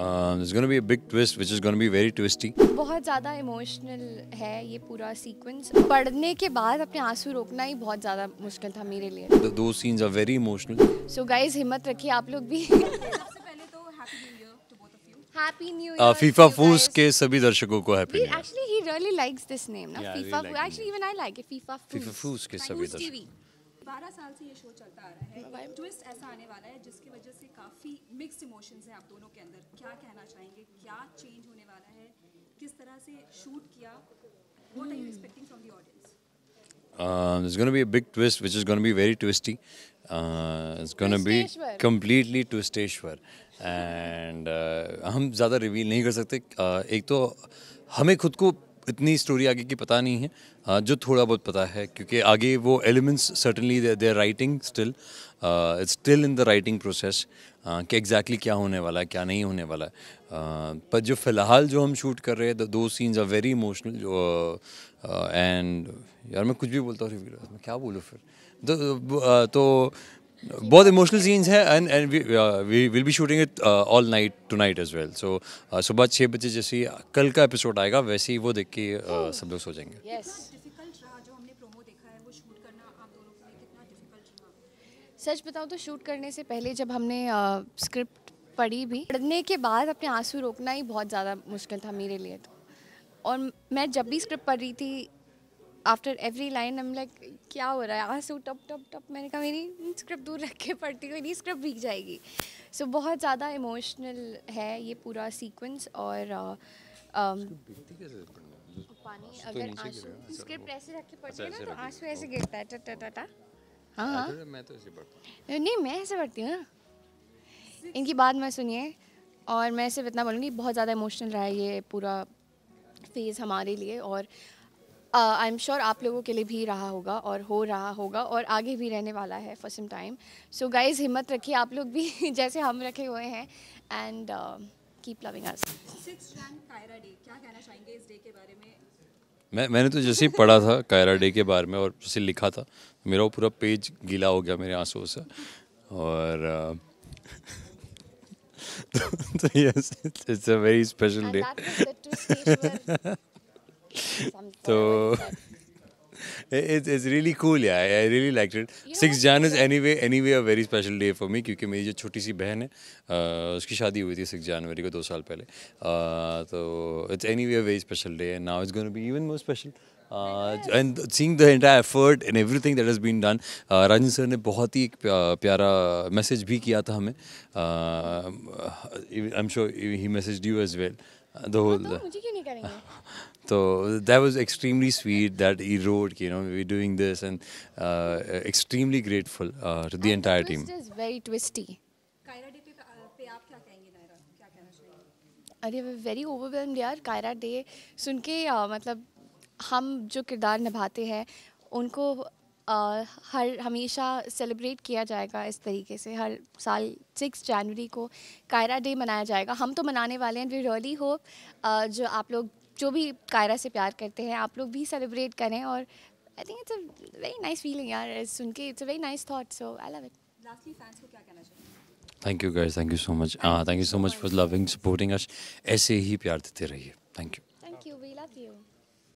there's going to be a big twist which is going to be very twisty. bahut zyada emotional hai ye pura sequence padhne ke baad apne aansu rokna hi bahut zyada mushkil tha mere liye The, two scenes are very emotional. so guys himmat rakhiye aap log bhi FIFA फूस के सभी दर्शकों को happy actually he really likes this name ना FIFA actually even I like it FIFA फूस के सभी दर्शकों 12 साल से ये शो चलता आ रहा है एक ट्विस्ट ऐसा आने वाला है जिसकी वजह से काफ़ी मिक्स इमोशंस हैं आप दोनों के अंदर क्या कहना चाहेंगे क्या चेंज होने वाला है किस तरह से शूट किया what are you expecting from the audience Uh, there's going to be a big twist, which is going to be very twisty. Uh, it's going to be completely twisteshwar, and uh, हम ज़्यादा reveal नहीं कर सकते. Uh, एक तो हमें खुद को इतनी स्टोरी आगे की पता नहीं है जो थोड़ा बहुत पता है क्योंकि आगे वो elements certainly they're writing still it's still in the writing process कि एग्जैक्टली क्या होने वाला है क्या नहीं होने वाला है पर जो फ़िलहाल जो हम शूट कर रहे हैं दो सीन्स आर वेरी इमोशनल जो एंड यार मैं कुछ भी बोलता हूँ क्या बोलूँ फिर तो, तो बहुत इमोशनल सीन्स हैं and and we will be shooting it all night tonight as well so सुबह छः बजे जैसे ही कल का एपिसोड आएगा वैसे ही वो देख के uh, सब लोग सो जाएंगे सच बताऊँ तो शूट करने से पहले जब हमने स्क्रिप्ट uh, पढ़ी भी पढ़ने के बाद अपने आंसू रोकना ही बहुत ज़्यादा मुश्किल था मेरे लिए तो और मैं जब भी स्क्रिप्ट पढ़ रही थी after every line I'm like क्या हो रहा है आंसू टप टप टप मैंने कहा मेरी स्क्रिप्ट दूर रख के पढ़ती मेरी स्क्रिप्ट भीग जाएगी सो so, बहुत ज़्यादा इमोशनल है ये पूरा सीक्वेंस और पानी uh, um, अगर आंसू स्क्रिप्ट ऐसे रख के पढ़ती है अच्छा, ना तो आंसू ऐसे गिरता है टटा टटा हाँ हाँ नहीं मैं ऐसे पढ़ती हूँ ना इनकी बात मैं सुनिए और मैं सिर्फ इतना बोलूँगी बहुत ज़्यादा इमोशनल रहा है ये पूरा फेज़ हमारे लिए और आई एम श्योर आप लोगों के लिए भी रहा होगा और हो रहा होगा और आगे भी रहने वाला है फर्स्ट टाइम सो गाइज हिम्मत रखिए आप लोग भी जैसे हम रखे हुए हैं एंड कीप लविंग अस मैं मैंने तो जैसे ही पढ़ा था कायरा डे के बारे में और जैसे लिखा था मेरा वो पूरा पेज गीला हो गया मेरे आंसू से और तो, तो yes it's a very special day तो it is really cool yeah I really like it six Jan is anyway anyway a very special day for me क्योंकि मेरी जो छोटी सी बहन है उसकी शादी हुई थी सिक्स जनवरी को दो साल पहले तो it's anyway a very special day and now is gonna be even more special and seeing the entire effort and everything that is been done Rajan sir ने बहुत ही प्यारा मैसेज भी किया था हमें I am sure he message you as well the whole तो that was extremely sweet that he wrote you know we doing this and extremely grateful to the entire team is very twisty अरे way very overwhelmed यार Kiara day सुन के uh, मतलब हम जो किरदार निभाते हैं उनको हर हमेशा सेलिब्रेट किया जाएगा इस तरीके से हर साल सिक्स जनवरी को कायरा डे मनाया जाएगा हम तो मनाने वाले हैं वी रियली होप जो आप लोग जो भी कायरा से प्यार करते हैं आप लोग भी सेलिब्रेट करें और I think it's a very nice feeling यार सुन के it's a very nice thought so I love it lastly fans को क्या कहना चाहिए thank you guys thank you so much हाँ thank you so much for loving supporting us ऐसे ही प्यार देते रहिए thank you thank you we love you